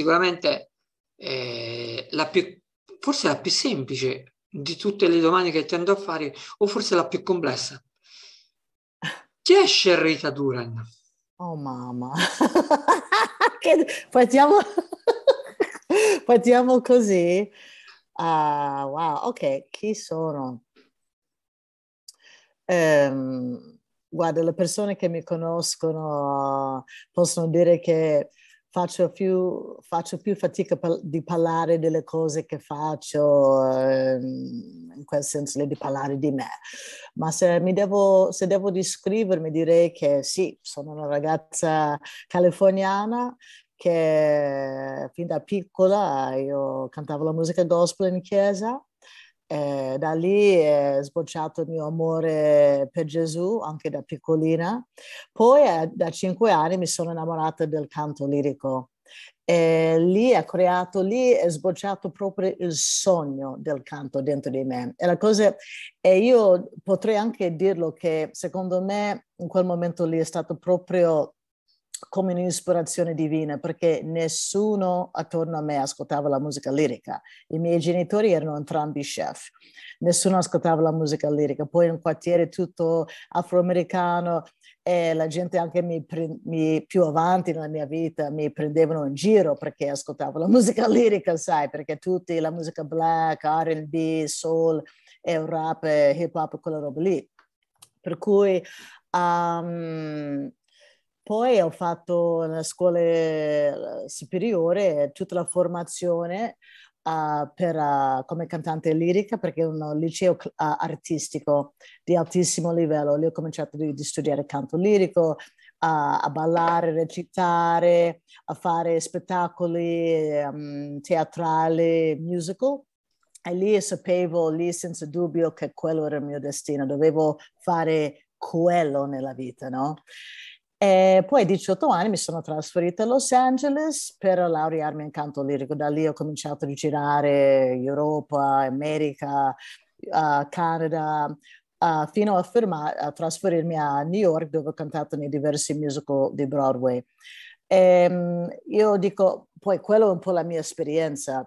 sicuramente eh, la più, forse la più semplice di tutte le domande che tendo a fare, o forse la più complessa. Chi è Sherrita Duran? Oh mamma, partiamo, partiamo così. Uh, wow, ok, chi sono? Um, guarda, le persone che mi conoscono possono dire che faccio più, faccio più fatica pal- di parlare delle cose che faccio, ehm, in quel senso di parlare di me. Ma se, devo, se devo descrivermi direi che sì, sono una ragazza californiana che fin da piccola io cantavo la musica gospel in chiesa eh, da lì è sbocciato il mio amore per Gesù, anche da piccolina. Poi eh, da cinque anni mi sono innamorata del canto lirico. E lì è creato, lì è sbocciato proprio il sogno del canto dentro di me. E, la cosa, e io potrei anche dirlo che secondo me in quel momento lì è stato proprio come un'ispirazione divina perché nessuno attorno a me ascoltava la musica lirica. I miei genitori erano entrambi chef, nessuno ascoltava la musica lirica. Poi un quartiere tutto afroamericano e la gente anche mi, mi, più avanti nella mia vita mi prendevano in giro perché ascoltavo la musica lirica, sai, perché tutti la musica black, RB, soul e rap, hip hop quella roba lì. Per cui um, poi ho fatto nella scuola eh, superiore tutta la formazione uh, per, uh, come cantante lirica perché è un liceo uh, artistico di altissimo livello. Lì ho cominciato di, di studiare canto lirico, a, ballare, recitare, a fare spettacoli um, teatrali, musical. E lì sapevo, lì senza dubbio, che quello era il mio destino, dovevo fare quello nella vita, no? E poi a 18 anni mi sono trasferita a Los Angeles per laurearmi in canto lirico. Da lì ho cominciato a girare Europa, America, uh, Canada, uh, fino a, fermar- a, trasferirmi a New York dove ho cantato nei diversi musical di Broadway. E, um, io dico, poi quello è un po' la mia esperienza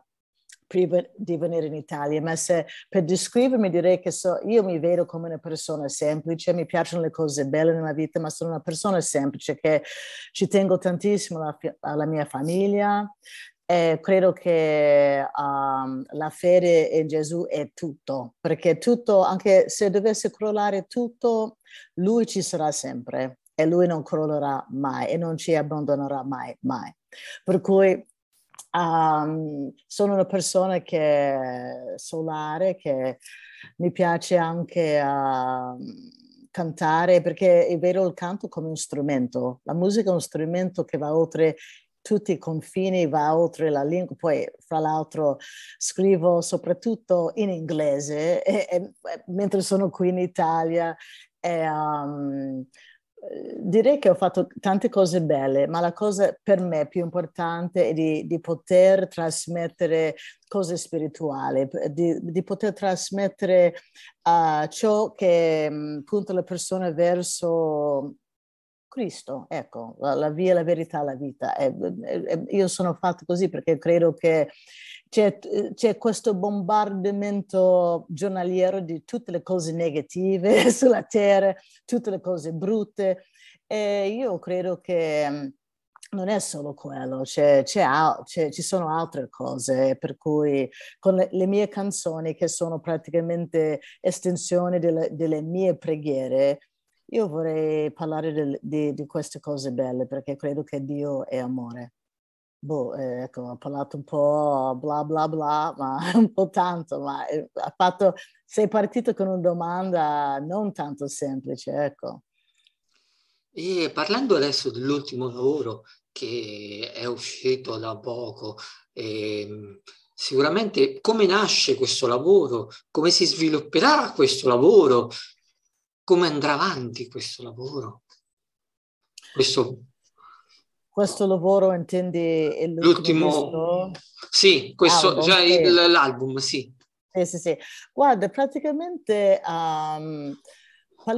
di venire in Italia, ma se per descrivermi direi che so, io mi vedo come una persona semplice, mi piacciono le cose belle nella vita, ma sono una persona semplice che ci tengo tantissimo alla, alla mia famiglia, eh, credo che um, la fede in Gesù è tutto, perché tutto, anche se dovesse crollare tutto, lui ci sarà sempre e lui non crollerà mai e non ci abbandonerà mai, mai. Per cui Um, sono una persona che solare, che mi piace anche uh, cantare perché è vero il canto come un strumento. La musica è un strumento che va oltre tutti i confini, va oltre la lingua. Poi, fra l'altro, scrivo soprattutto in inglese e, e, mentre sono qui in Italia. E, um, direi che ho fatto tante cose belle, ma la cosa per me più importante è di, di poter trasmettere cose spirituali, di, di poter trasmettere uh, ciò che mm, punta le persone verso Cristo, ecco, la, la, via, la verità, la vita. E, eh, e, eh, io sono fatto così perché credo che c'è, c'è, questo bombardamento giornaliero di tutte le cose negative sulla terra, tutte le cose brutte. E io credo che mm, non è solo quello, c'è, c'è, ci sono altre cose, per cui con le, le mie canzoni che sono praticamente estensione delle, delle mie preghiere, io vorrei parlare del, di, di queste cose belle perché credo che Dio è amore boh, eh, ecco, ha parlato un po' bla bla bla, ma un po' tanto, ma eh, ha fatto, sei partito con una domanda non tanto semplice, ecco. E parlando adesso dell'ultimo lavoro che è uscito da poco, ehm, sicuramente come nasce questo lavoro, come si svilupperà questo lavoro, come andrà avanti questo lavoro, questo questo lavoro intendi l'ultimo? l'ultimo... Sì, questo album, già sì. Il, l'album, sì. Sì, sì, sì. Guarda, praticamente um,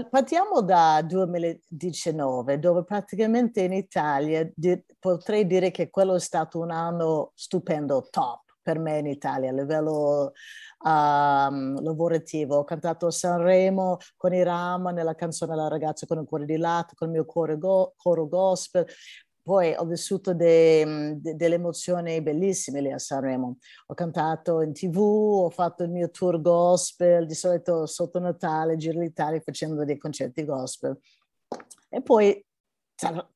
partiamo da 2019, dove praticamente in Italia di, potrei dire che quello è stato un anno stupendo, top per me in Italia a livello um, lavorativo. Ho cantato a Sanremo con i Rama nella canzone La ragazza con il cuore di latte, con il mio cuore go- coro gospel. Poi ho vissuto de, mhmm, de, delle emozioni bellissime lì a Sanremo. Ho cantato in tv, ho fatto il mio tour gospel, di solito sotto Natale giro l'Italia facendo dei concerti gospel. E poi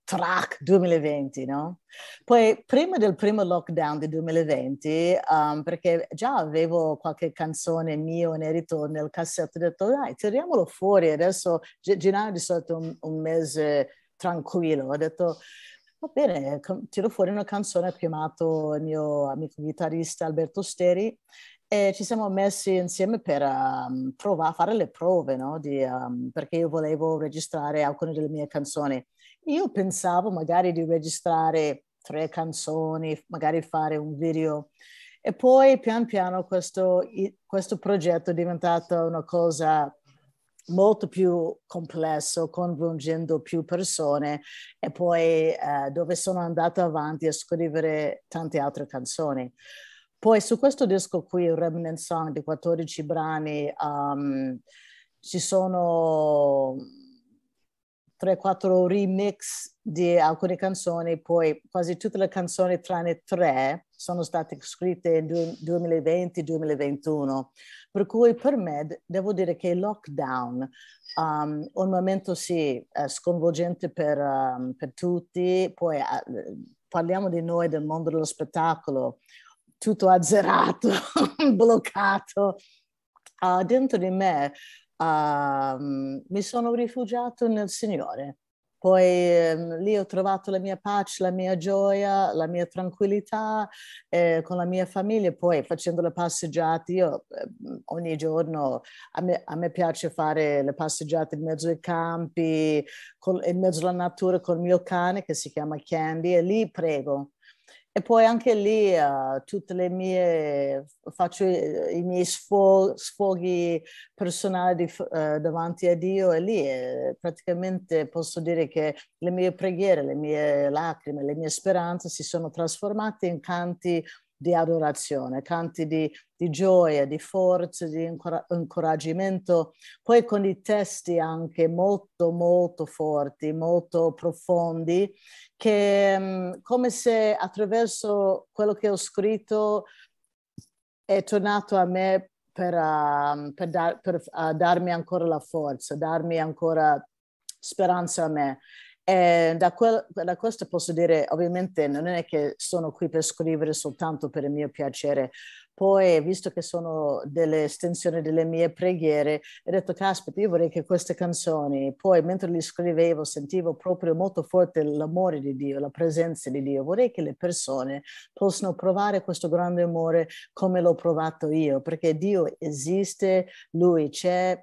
track 2020, no? Poi prima del primo lockdown di 2020, um, perché già avevo qualche canzone mio in ritorno nel cassetto, ho detto dai, tiriamolo fuori, adesso gennaio di solito un, un mese tranquillo, ho detto Va bene, tiro fuori una canzone che ho chiamato il mio amico chitarrista Alberto Steri e ci siamo messi insieme per um, provare a fare le prove, no? di, um, perché io volevo registrare alcune delle mie canzoni. Io pensavo magari di registrare tre canzoni, magari fare un video. E poi pian piano questo, questo progetto è diventato una cosa molto più complesso, coinvolgendo più persone e poi eh, dove sono andata avanti a scrivere tante altre canzoni. Poi su questo disco qui, Remnant Song, di 14 brani, um, ci sono 3-4 remix di alcune canzoni, poi quasi tutte le canzoni tranne tre sono state scritte nel 2020-2021. Per cui per me devo dire che il lockdown um, un momento sì eh, sconvolgente per, um, per tutti, poi uh, parliamo di noi del mondo dello spettacolo, tutto azzerato, bloccato. Uh, dentro di me uh, mi sono rifugiato nel Signore. Poi eh, lì ho trovato la mia pace, la mia gioia, la mia tranquillità eh, con la mia famiglia. Poi facendo le passeggiate, io eh, ogni giorno a me, a me, piace fare le passeggiate in mezzo ai campi, con, in mezzo alla natura con il mio cane che si chiama Candy e lì prego. E poi anche lì uh, tutte le mie, faccio i, eh, i miei sfoghi personali di, uh, davanti a Dio e lì eh, praticamente posso dire che le mie preghiere, le mie lacrime, le mie speranze si sono trasformate in canti di adorazione, canti di, di gioia, di forza, di incoraggiamento, poi con i testi anche molto, molto forti, molto profondi, che mm, come se attraverso quello che ho scritto è tornato a me per, uh, per, dar- per uh, darmi ancora la forza, darmi ancora speranza a me. E eh, da, quel, da, questo posso dire, ovviamente non è che sono qui per scrivere soltanto per il mio piacere, poi visto che sono delle estensioni delle mie preghiere, ho detto, caspita, io vorrei che queste canzoni, poi mentre le scrivevo sentivo proprio molto forte l'amore di Dio, la presenza di Dio, vorrei che le persone possano provare questo grande amore come l'ho provato io, perché Dio esiste, Lui c'è,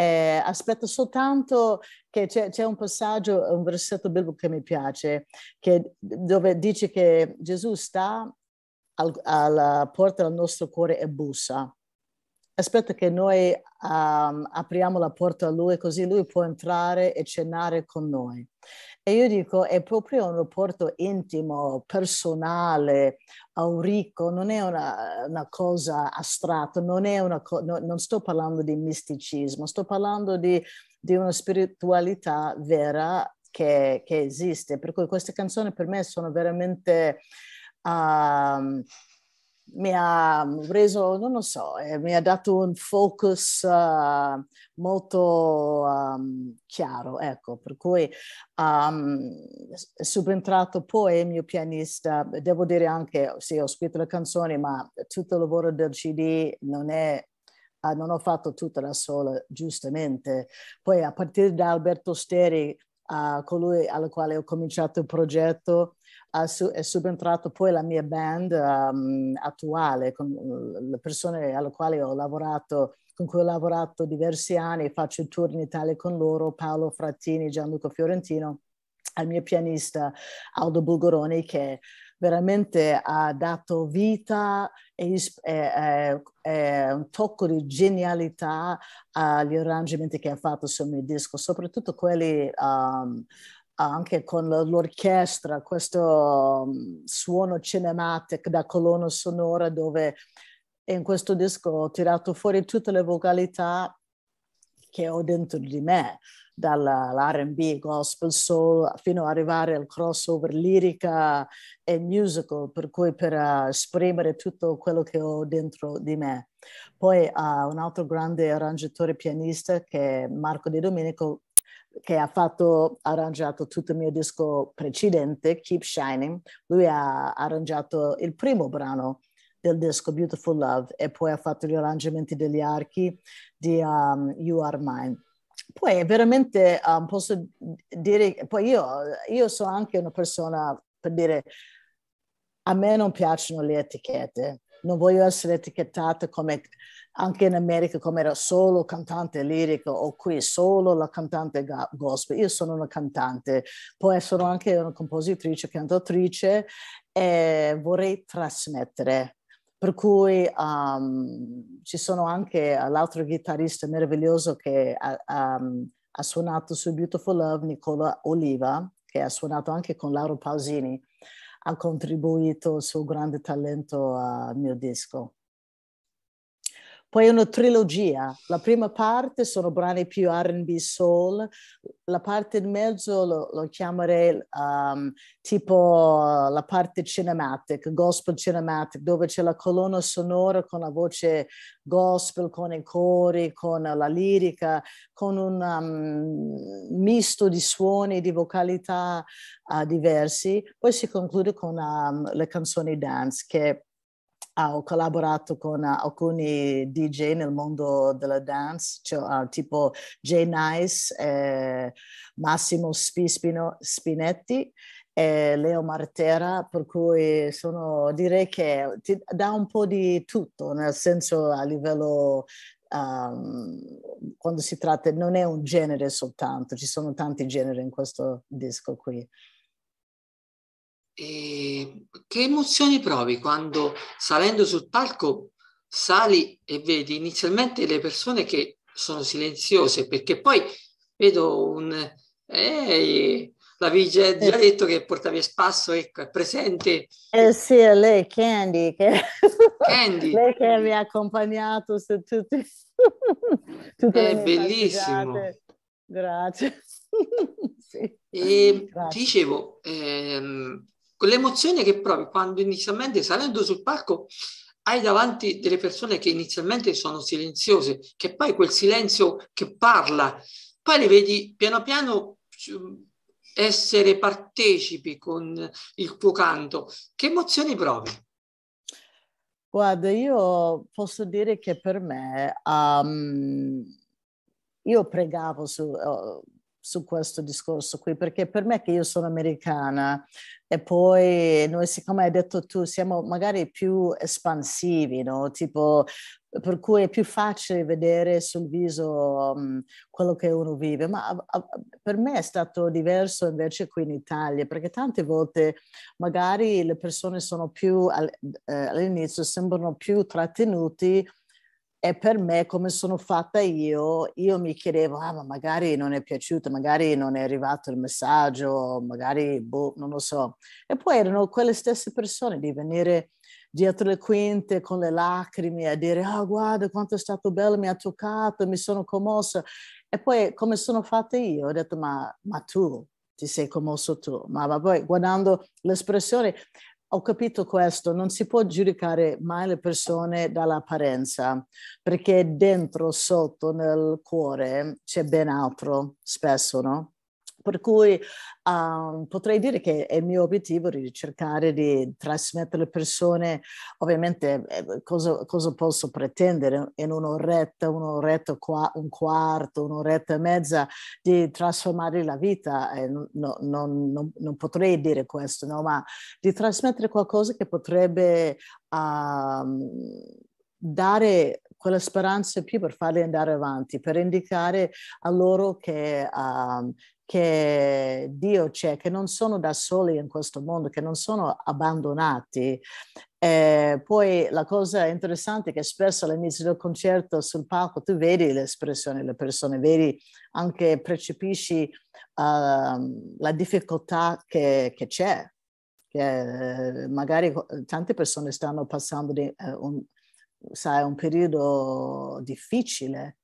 eh, aspetto soltanto che c'è, c'è, un passaggio, un versetto biblico che mi piace, che, dove dice che Gesù sta al, alla porta del nostro cuore e bussa. Aspetta che noi um, apriamo la porta a Lui così Lui può entrare e cenare con noi. E io dico, è proprio un rapporto intimo, personale, aurico, non è una, una cosa astratta, non, è una co- no, non sto parlando di misticismo, sto parlando di, di una spiritualità vera che, che, esiste. Per cui queste canzoni per me sono veramente... Uh, mi ha reso, non lo so, eh, mi ha dato un focus uh, molto um, chiaro, ecco, per cui um, è subentrato poi il mio pianista, devo dire anche, sì, ho scritto le canzoni, ma tutto il lavoro del CD non è Uh, non ho fatto tutta da sola, giustamente. Poi a partire da Alberto Steri, uh, colui al quale ho cominciato il progetto, è subentrato poi la mia band um, attuale, con le persone alle quali ho lavorato con cui ho lavorato diversi anni, faccio il tour in Italia con loro, Paolo Frattini, Gianluca Fiorentino, al mio pianista Aldo Bulgoroni che veramente ha dato vita e, e, e, un tocco di genialità agli arrangiamenti che ha fatto sul mio disco, soprattutto quelli um, anche con l'orchestra, questo mm, suono cinematic da colonna sonora dove in questo disco ho tirato fuori tutte le vocalità che ho dentro di me, dall'RB, gospel, soul, fino ad arrivare al crossover lirica e musical, per cui per eh, esprimere tutto quello che ho dentro di me. Poi uh, un altro grande arrangiatore pianista che è Marco Di Domenico, che ha fatto, arrangiato tutto il mio disco precedente, Keep Shining. Lui ha arrangiato il primo brano del disco Beautiful Love e poi ha fatto gli arrangiamenti degli archi di um, You Are Mine. Poi veramente um, posso dire, poi io, io sono anche una persona, per dire, a me non piacciono le etichette, non voglio essere etichettata come anche in America come era solo cantante lirico o qui solo la cantante gospel. Io sono una cantante, poi sono anche una compositrice, cantatrice e vorrei trasmettere. Per cui um, ci sono anche l'altro chitarrista meraviglioso che ha, um, ha suonato su Beautiful Love, Nicola Oliva, che ha suonato anche con Lauro Pausini ha contribuito il suo grande talento al mio disco. Poi è una trilogia. La prima parte sono brani più RB soul, la parte in mezzo lo, lo chiamerei um, tipo uh, la parte cinematic, gospel cinematic, dove c'è la colonna sonora con la voce gospel, con i cori, con la lirica, con un um, misto di suoni, di vocalità uh, diversi. Poi si conclude con um, le canzoni dance che Uh, ho collaborato con uh, alcuni DJ nel mondo della dance, cioè, uh, tipo Jay Nice, eh, Massimo Spispino, Spinetti e Leo Martera, per cui sono, direi che ti dà un po' di tutto, nel senso a livello Um, quando si tratta, non è un genere soltanto, ci sono tanti generi in questo disco qui. E ehm, che emozioni provi quando salendo sul palco sali e vedi inizialmente le persone che sono silenziose perché poi vedo un la l'avevi ha eh. già, detto che portavi a spasso ecco è presente eh sì è lei Candy che, Candy. lei che mi ha accompagnato su tutti è bellissimo grazie sì. e ehm, grazie. dicevo ehm, l'emozione che provi quando inizialmente salendo sul palco hai davanti delle persone che inizialmente sono silenziose, che poi quel silenzio che parla, poi le vedi piano piano mm, essere partecipi con il tuo canto. Che emozioni provi? Guarda, io posso dire che per me um, io pregavo su, oh, su questo discorso qui, perché per me che io sono americana e poi noi, siccome hai detto tu, siamo magari più espansivi, no? Tipo, per cui è più facile vedere sul viso um, quello che uno vive, ma a, a, per me è stato diverso invece qui in Italia, perché tante volte magari le persone sono più, al, eh, all'inizio sembrano più trattenuti è per me come sono fatta io, io mi chiedevo, ah, ma magari non è piaciuto, magari non è arrivato il messaggio, magari, boh, non lo so. E poi erano quelle stesse persone di venire dietro le quinte con le lacrime a dire, ah, oh, guarda quanto è stato bello, mi ha toccato, mi sono commossa. E poi come sono fatta io, ho detto, ma, ma tu, ti sei commosso tu, ma, ma poi guardando l'espressione, ho capito questo, non si può giudicare mai le persone dall'apparenza, perché dentro, sotto, nel cuore c'è ben altro, spesso, no? Per cui um, potrei dire che è il mio obiettivo di cercare di trasmettere alle persone, ovviamente, eh, cosa, cosa, posso pretendere in un'oretta, un'oretta, qua, un quarto, un'oretta e mezza, di trasformare la vita. Eh, no, non, non, non, potrei dire questo, no? ma di trasmettere qualcosa che potrebbe um, dare quella speranza più per farli andare avanti, per indicare a loro che um, che Dio c'è, che non sono da soli in questo mondo, che non sono abbandonati. Eh, poi la cosa interessante è che spesso all'inizio del concerto sul palco tu vedi l'espressione delle persone, vedi anche, percepisci uh, ehm, la difficoltà che, che c'è, che eh, magari eh, tante persone stanno passando di, uh, un, sai, un periodo difficile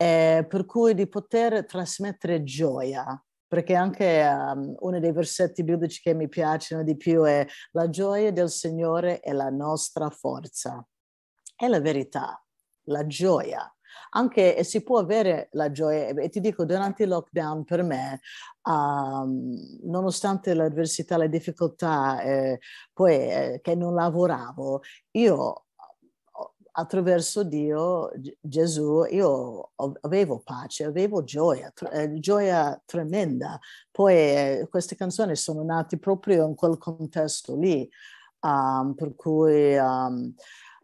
eh, per cui di poter trasmettere gioia, perché anche um, uno dei versetti biblici che mi piacciono di più è la gioia del Signore è la nostra forza. È la verità, la gioia. Anche si può avere la gioia, e ti dico, durante il lockdown per me, um, nonostante l'avversità, le difficoltà, eh, poi eh, che non lavoravo, io attraverso Dio, Gesù, io avevo pace, avevo gioia, eh, gioia tremenda. Poi eh, queste canzoni sono nate proprio in quel contesto lì, um, per cui um,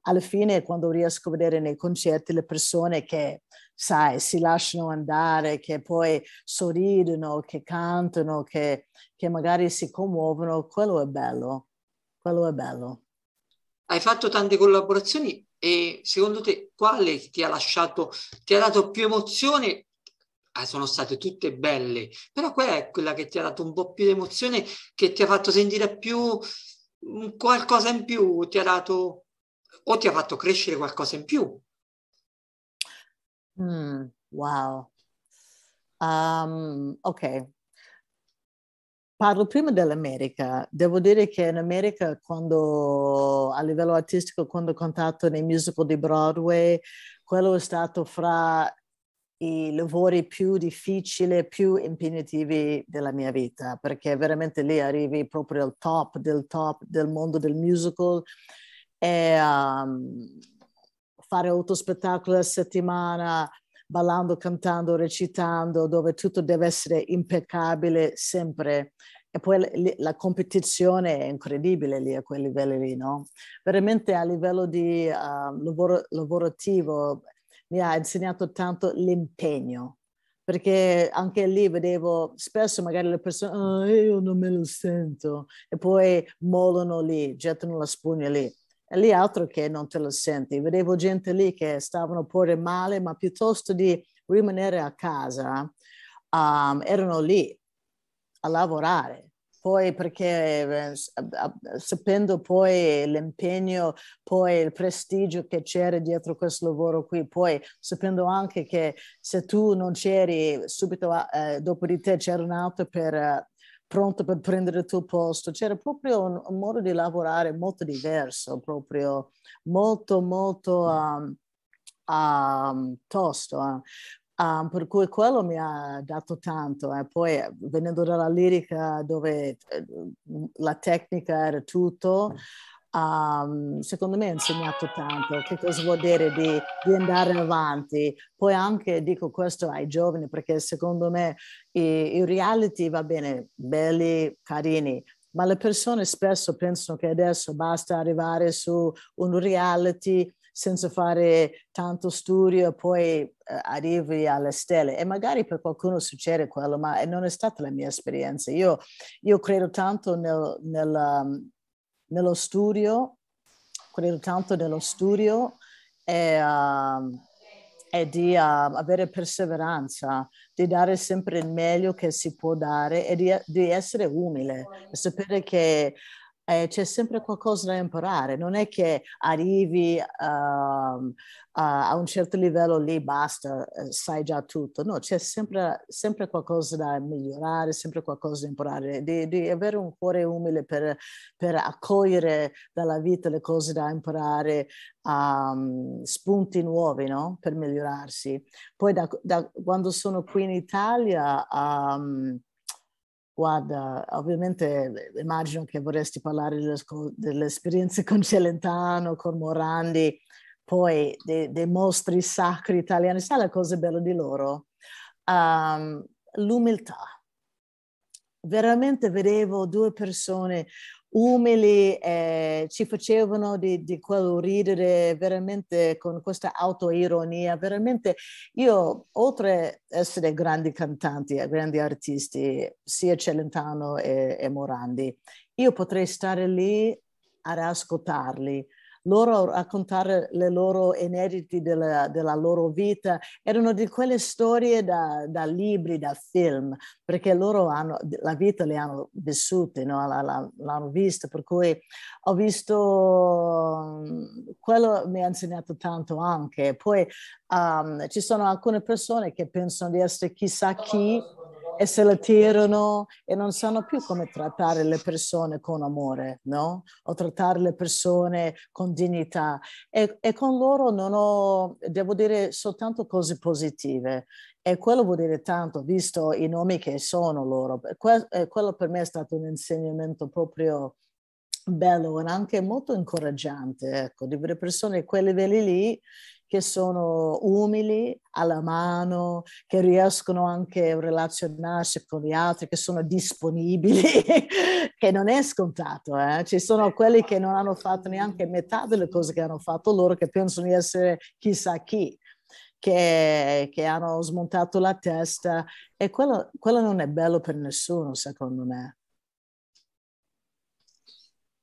alla fine quando riesco a vedere nei concerti le persone che, sai, si lasciano andare, che poi sorridono, che cantano, che, che magari si commuovono, quello è bello, quello è bello. Hai fatto tante collaborazioni e secondo te quale ti ha lasciato, ti ha dato più emozione? Eh, sono state tutte belle, però qual è quella che ti ha dato un po' più di emozione, che ti ha fatto sentire più mm, qualcosa in più, ti ha dato o ti ha fatto crescere qualcosa in più. Mm, wow. Um, ok, Parlo prima dell'America. Devo dire che in America, quando, a livello artistico, quando ho cantato nei musical di Broadway, quello è stato fra i lavori più difficili, più impegnativi della mia vita, perché veramente lì arrivi proprio al top del top del mondo del musical e um, fare otto spettacoli a settimana, ballando, cantando, recitando, dove tutto deve essere impeccabile sempre. E poi la competizione è incredibile lì a quei livelli lì, no? Veramente a livello di uh, lavoro, lavorativo mi ha insegnato tanto l'impegno, perché anche lì vedevo spesso magari le persone, oh, io non me lo sento, e poi mollano lì, gettano la spugna lì. E lì altro che non te lo senti. Vedevo gente lì che stavano pure male, ma piuttosto di rimanere a casa, um, erano lì a lavorare. Poi perché eh, sapendo poi l'impegno, poi il prestigio che c'era dietro questo lavoro qui, poi sapendo anche che se tu non c'eri subito eh, dopo di te c'era un'auto per eh, pronto per prendere il tuo posto, c'era proprio un, un modo di lavorare molto diverso, proprio molto, molto um, um, tosto. Uh. Um, per cui quello mi ha dato tanto. eh. poi eh, venendo dalla lirica dove eh, la tecnica era tutto, mm um, secondo me ha insegnato tanto che cosa vuol dire di, di, andare avanti. Poi anche dico questo ai giovani perché secondo me i, i reality va bene, belli, carini, ma le persone spesso pensano che adesso basta arrivare su un reality senza fare tanto studio e poi eh, arrivi alle stelle. E magari per qualcuno succede quello, ma non è stata la mia esperienza. Io, io credo tanto nel, nel, nello studio, credo tanto nello studio e, uh, e di uh, avere perseveranza, di dare sempre il meglio che si può dare e di, di essere umile, sapere che eh, c'è sempre qualcosa da imparare, non è che arrivi uh, a un certo livello lì, basta, eh, sai già tutto, no, c'è sempre, sempre qualcosa da migliorare, sempre qualcosa da imparare, di, di avere un cuore umile per, per, accogliere dalla vita le cose da imparare, um, spunti nuovi no? per migliorarsi. Poi da, da, quando sono qui in Italia... Um, Guarda, ovviamente eh, immagino che vorresti parlare delle, delle esperienze con Celentano, con Morandi, poi dei, dei mostri sacri italiani. Sai la cosa bella di loro? Um, l'umiltà. Veramente vedevo due persone, umili, e eh, ci facevano di, di quel ridere veramente con questa autoironia, veramente io oltre ad essere grandi cantanti, grandi artisti, sia Celentano e, e Morandi, io potrei stare lì ad ascoltarli loro raccontare le loro inediti della, della loro vita, erano di quelle storie da, da, libri, da film, perché loro hanno, la vita le hanno vissute, no? la, la, l'hanno vista, per cui ho visto, mm, quello mi ha insegnato tanto anche. Poi um, ci sono alcune persone che pensano di essere chissà chi e se la tirano e non sanno più come trattare le persone con amore, no? O trattare le persone con dignità. E, e con loro non ho, devo dire, soltanto cose positive. E quello vuol dire tanto, visto i nomi che sono loro. Que- eh, quello per me è stato un insegnamento proprio bello e anche molto incoraggiante, ecco, di vedere persone, quelle veli lì, che sono umili, alla mano, che riescono anche a relazionarsi con gli altri, che sono disponibili, che non è scontato. Eh? Ci sono quelli che non hanno fatto neanche metà delle cose che hanno fatto loro, che pensano di essere chissà chi. Che, che hanno smontato la testa e quello, quello non è bello per nessuno, secondo me.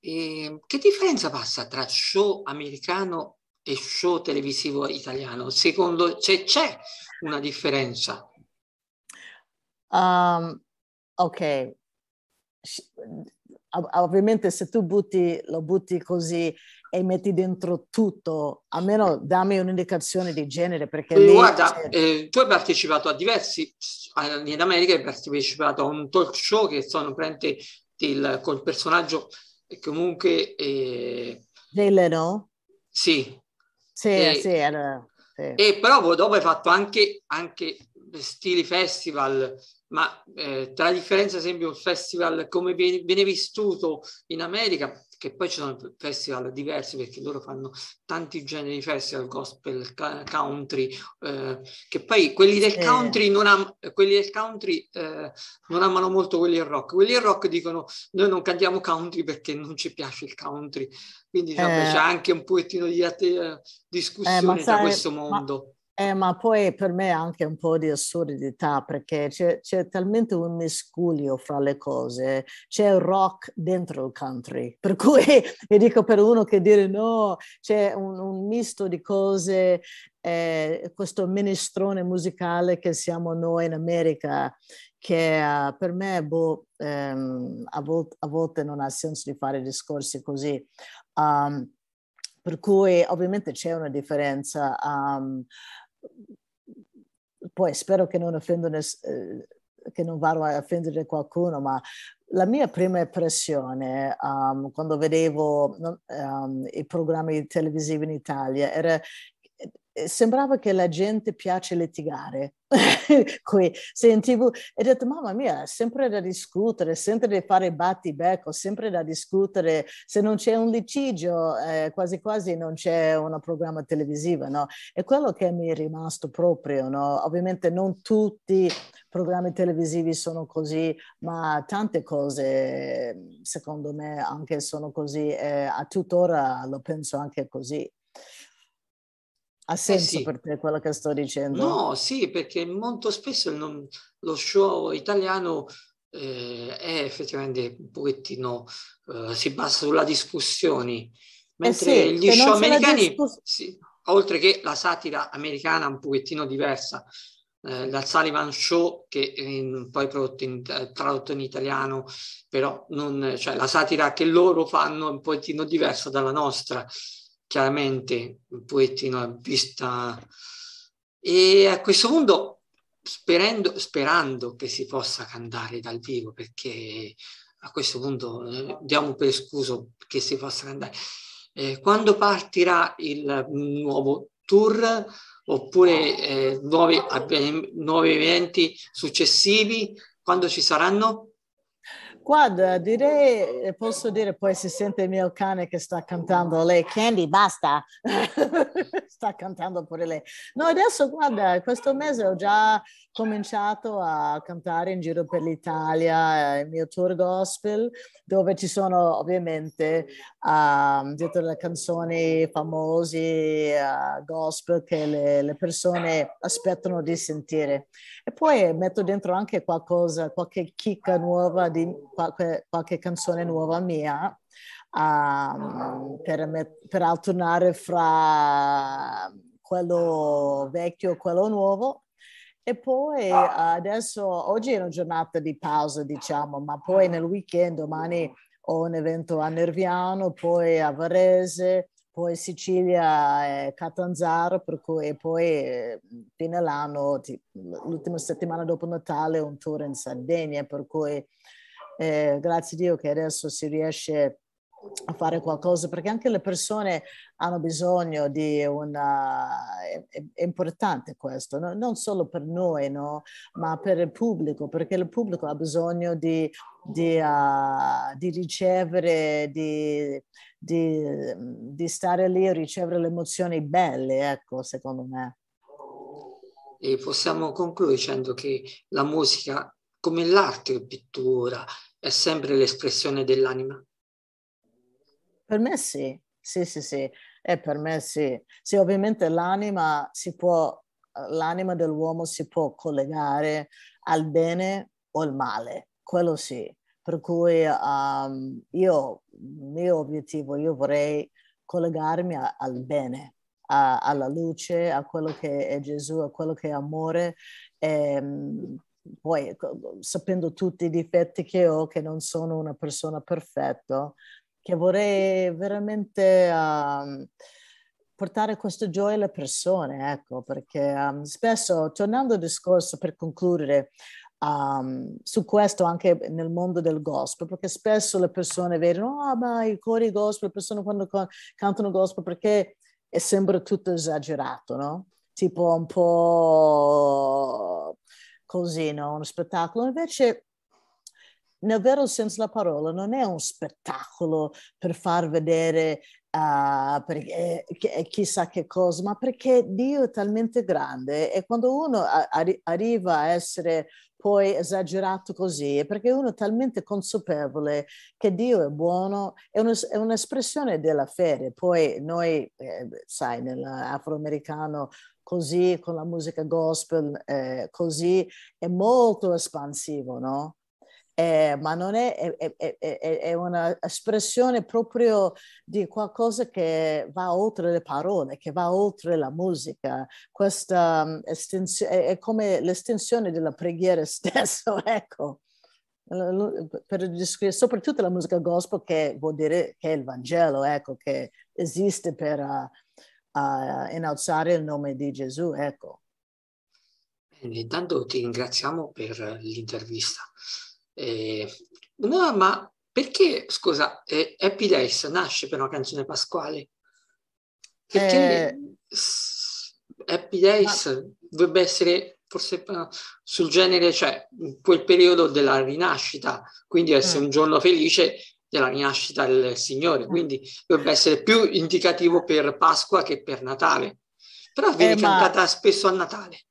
E ehm, che differenza passa tra show americano e show televisivo italiano? Secondo te c'è una differenza? Um, ok, ovviamente se tu butti, lo butti così e metti dentro tutto, almeno dammi un'indicazione di genere perché... Eh, guarda, eh, tu hai partecipato a diversi, in America hai partecipato a un talk show che sono praticamente il, col personaggio e comunque... Eh, Delle no? Sì. Sì, e, sì, allora, sì. E però dopo hai fatto anche, anche stili festival ma eh, tra differenza, ad esempio, un festival come viene vissuto in America, che poi ci sono festival diversi perché loro fanno tanti generi di festival, gospel, country, eh, che poi quelli del country, non, am- quelli del country eh, non amano molto quelli del rock. Quelli del rock dicono noi non cantiamo country perché non ci piace il country. Quindi diciamo, eh, c'è anche un pochettino di eh, eh, att- discussione sai, tra questo mondo. Ma eh, ma poi per me è anche un po' di assurdità perché c'è, c'è, talmente un miscuglio fra le cose, c'è il rock dentro il country, per cui io dico per uno che dire no, c'è un, un misto di cose, eh, questo minestrone musicale che siamo noi in America che uh, per me boh, ehm, a, vol- a, volte non ha senso di fare discorsi così. Um, per cui ovviamente c'è una differenza. Um, poi spero che non offendo nessuno eh, che non vado a offendere qualcuno, ma la mia prima impressione um, quando vedevo um, i programmi televisivi in Italia era eh, sembrava che la gente piace litigare. Qui se sentivo e ho detto: Mamma mia, sempre da discutere, sempre da fare battibecco, sempre da discutere. Se non c'è un litigio, eh, quasi quasi non c'è un programma televisivo No? E quello che mi è rimasto proprio, no? ovviamente, non tutti i programmi televisivi sono così, ma tante cose secondo me anche sono così. Eh, a tuttora lo penso anche così. Ha eh, senso eh sì. per te quello che sto dicendo? No, sì, perché molto spesso non, lo show italiano eh, è effettivamente un pochettino, eh, si basa sulla discussione, eh, mentre sì, gli show americani, discuss- sì, oltre che la satira americana un pochettino diversa, eh, dal Sullivan Show, che in, poi prodotto in, eh, tradotto in italiano, però non, cioè, la satira che loro fanno è un pochettino diversa dalla nostra chiaramente un poettino a vista e a questo punto sperando, sperando che si possa cantare dal vivo perché a questo punto eh, diamo per scuso che si possa cantare eh, quando partirà il nuovo tour oppure eh, nuovi, nuovi eventi successivi quando ci saranno? Guarda, direi, eh, posso dire, poi si sente il mio cane che sta cantando lei, Candy, basta, sta cantando pure lei. No, adesso guarda, questo mese ho già cominciato a cantare in giro per l'Italia, eh, il mio tour gospel, dove ci sono ovviamente uh, dietro le canzoni famosi, uh, gospel che le, le, persone aspettano di sentire. E poi metto dentro anche qualcosa, qualche chicca nuova di qualche, qualche canzone nuova mia um, per, me, per alternare fra quello vecchio e quello nuovo. E poi eh, adesso, oggi è una giornata di pausa, diciamo, ma poi nel weekend, domani ho un evento a Nerviano, poi a Varese, poi Sicilia e Catanzaro, per cui e poi eh, fine l'anno, l'ultima settimana dopo Natale, un tour in Sardegna, per cui eh, grazie a Dio che adesso si riesce a fare qualcosa perché anche le persone hanno bisogno di una eh, è, è importante questo no? non solo per noi no? ma per il pubblico perché il pubblico ha bisogno di, di, uh, di ricevere di, di, di, stare lì e ricevere le emozioni belle ecco secondo me e possiamo concludere dicendo che la musica come l'arte pittura è sempre l'espressione dell'anima? Per me sì, sì, sì, sì, è eh, per me sì. Sì, ovviamente l'anima si può, l'anima dell'uomo si può collegare al bene o al male, quello sì. Per cui um, io, il mio obiettivo, io vorrei collegarmi a, al bene, a, alla luce, a quello che è Gesù, a quello che è amore. E, ehm, poi sapendo tutti i difetti che ho, che non sono una persona perfetta, che vorrei veramente um, portare questa gioia alle persone, ecco, perché um, spesso, tornando al discorso per concludere, um, su questo anche nel mondo del gospel, perché spesso le persone vedono, ah oh, ma i cori gospel, le persone quando cantano gospel, perché sembra tutto esagerato, no? Tipo un po' così, no? uno spettacolo. Invece nel vero senso della parola, non è un spettacolo per far vedere Uh, perché, eh, eh, chissà che cosa, ma perché Dio è talmente grande e quando uno arri- arriva a essere poi esagerato così, è perché uno è talmente consapevole che Dio è buono, è, uno, è un'espressione della fede. Poi noi, eh, sai, nell'afroamericano così, con la musica gospel eh, così, è molto espansivo, no? eh, ma non è, è, è, è un'espressione proprio di qualcosa che va oltre le parole, che va oltre la musica. Questa um, mm, estensione è come l'estensione della preghiera stessa, ecco per descrivere soprattutto la musica gospel che vuol dire che è il Vangelo, ecco, che esiste per uh, uh, innalzare il nome di Gesù, ecco. Bene, intanto ti ringraziamo per eh, l'intervista. Eh, no, ma perché, scusa, eh, Happy Days nasce per una canzone pasquale? Perché eh... Happy Days ma... dovrebbe essere forse eh, sul genere, cioè quel periodo della rinascita, quindi essere mm. un giorno felice della rinascita del Signore, mm. quindi dovrebbe essere più indicativo per Pasqua che per Natale, però eh, viene eh, cantata ma... spesso a Natale.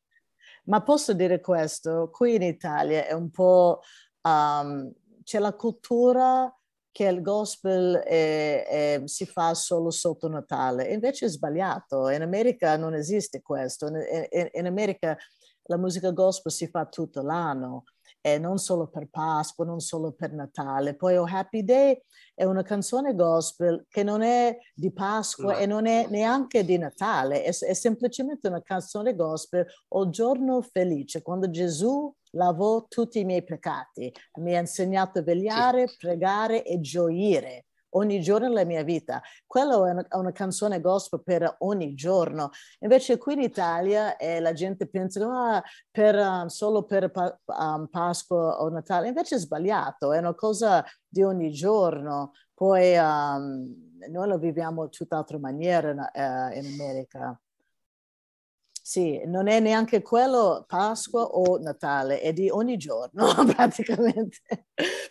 Ma posso dire questo, qui in Italia è un po' um, c'è la cultura che il gospel è, è, si fa solo sotto Natale, invece è sbagliato, in America non esiste questo, in, in, in America la musica gospel si fa tutto l'anno, eh, non solo per Pasqua, non solo per Natale. Poi Oh Happy Day è una canzone gospel che non è di Pasqua no. e non è neanche di Natale, è, è semplicemente una canzone gospel o giorno felice, quando Gesù lavò tutti i miei peccati, mi ha insegnato a vegliare, sì. pregare e gioire ogni giorno della mia vita. Quella è una, una canzone gospel per ogni giorno. Invece qui in Italia eh, la gente pensa ah, per, um, solo per pa- um, Pasqua o Natale, invece è sbagliato, è una cosa di ogni giorno. Poi um, noi lo viviamo in tutt'altra maniera uh, eh, in America. Sì, non è neanche quello Pasqua o Natale, è di ogni giorno praticamente.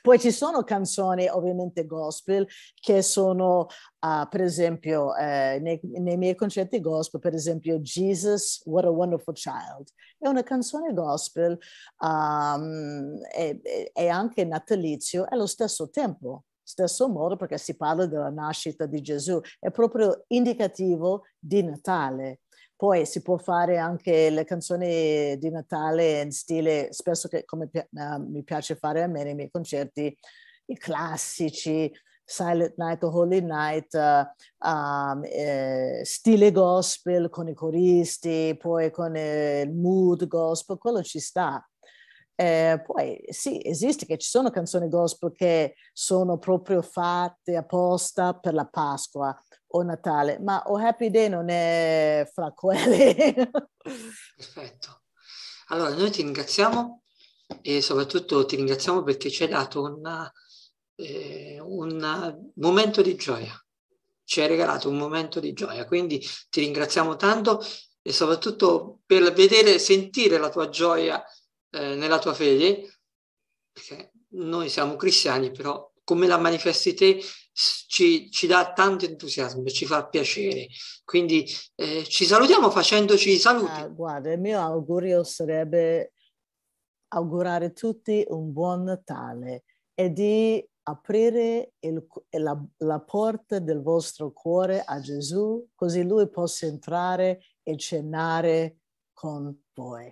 Poi ci sono canzoni ovviamente gospel che sono, uh, per esempio, eh, nei, nei, miei concetti gospel, per esempio Jesus, What a Wonderful Child, è una canzone gospel, um, è, è anche natalizio allo stesso tempo, stesso modo perché si parla della nascita di Gesù, è proprio indicativo di Natale poi si può fare anche le canzoni di Natale in stile, spesso che, come pi- uh, eh, mi piace fare a me nei miei concerti, i classici, Silent Night Holy Night, uh, um, eh, stile gospel con i coristi, poi con eh, il mood gospel, quello ci sta. Eh, poi sì, esiste che ci sono canzoni gospel che sono proprio fatte apposta per la Pasqua, o Natale, ma o Happy Day non è fra quelli. Perfetto. Allora, noi ti ringraziamo e soprattutto ti ringraziamo perché ci hai dato una, eh, un momento di gioia. Ci hai regalato un momento di gioia, quindi ti ringraziamo tanto e soprattutto per vedere, sentire la tua gioia eh, nella tua fede, perché noi siamo cristiani, però come la manifesti te ci, ci, dà tanto entusiasmo e ci fa piacere. Quindi eh, ci salutiamo facendoci i saluti. Ah, guarda, il mio augurio sarebbe augurare a tutti un buon Natale e di aprire il, la, la, porta del vostro cuore a Gesù, così lui possa entrare e cenare con voi.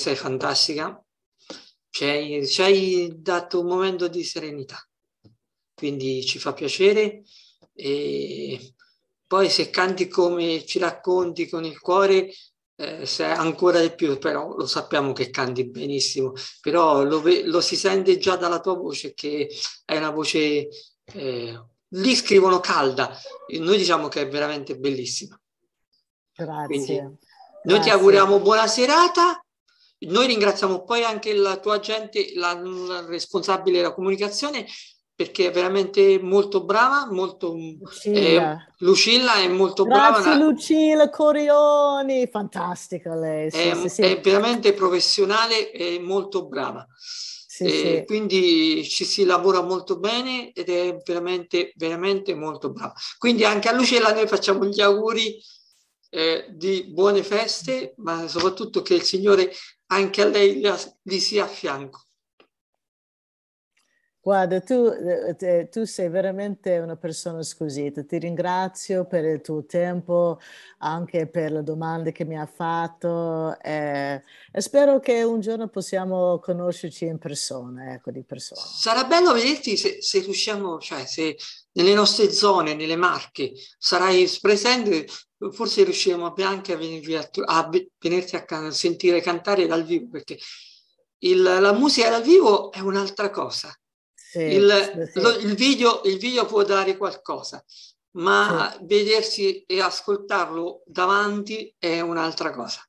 questa è fantastica, ci hai, ci hai dato un momento di serenità, quindi ci fa piacere e poi se canti come ci racconti con il cuore eh, ancora di più, però lo sappiamo che canti benissimo, però lo, lo, si sente già dalla tua voce che è una voce, eh, lì scrivono calda, noi diciamo che è veramente bellissima. Grazie. Quindi, Grazie. Noi ti auguriamo buona serata noi ringraziamo poi anche la tua agente, la, la responsabile della comunicazione, perché è veramente molto brava, molto Lucilla, eh, Lucilla è molto Grazie brava. Lucilla Corioni, fantastica lei. Sì, è, sì, sì. è, veramente professionale e molto brava. Eh, quindi ci si lavora molto bene ed è veramente, veramente molto brava. Quindi anche a Lucilla noi facciamo gli auguri eh, di buone feste, ma soprattutto che il Signore anche a lei gli sia a fianco. Guarda, tu, eh, tu, sei veramente una persona squisita, ti ringrazio per il tuo tempo, anche per le domande che mi ha fatto e, eh, e spero che un giorno possiamo conoscerci in persona, ecco, di persona. Sarà bello vederti se, se riusciamo, cioè se nelle nostre zone, nelle Marche, sarai presente, forse riusciremo anche a, venirvi a, a venirti a, a sentire cantare dal vivo, perché il, la musica dal vivo è un'altra cosa. Sì, il, sì. Lo, il, video, il, video, può dare qualcosa, ma sì. vedersi e ascoltarlo davanti è un'altra cosa.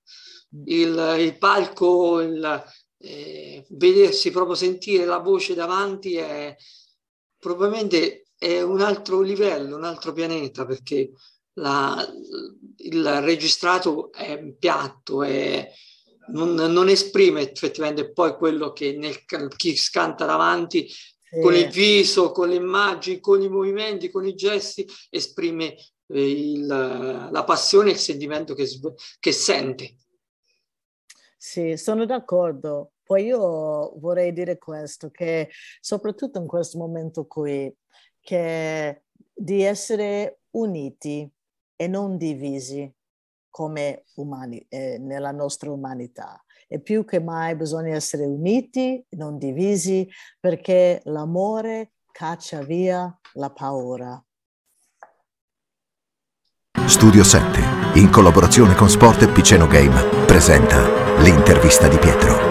Mm. Il, il palco, eh, vedersi proprio sentire la voce davanti è probabilmente è un altro livello, un altro pianeta, perché la, il registrato è piatto e non, non, esprime effettivamente poi quello che nel, chi scanta davanti sì. con il viso, con le immagini, con i movimenti, con i gesti esprime eh, il, la passione e il sentimento che, che sente. Sì, sono d'accordo. Poi io vorrei dire questo, che soprattutto in questo momento qui, che di essere uniti, e non divisi come umani, eh, nella nostra umanità. E più che mai bisogna essere uniti, non divisi, perché l'amore caccia via la paura. Studio 7, in collaborazione con Sport e Piceno Game, presenta l'intervista di Pietro.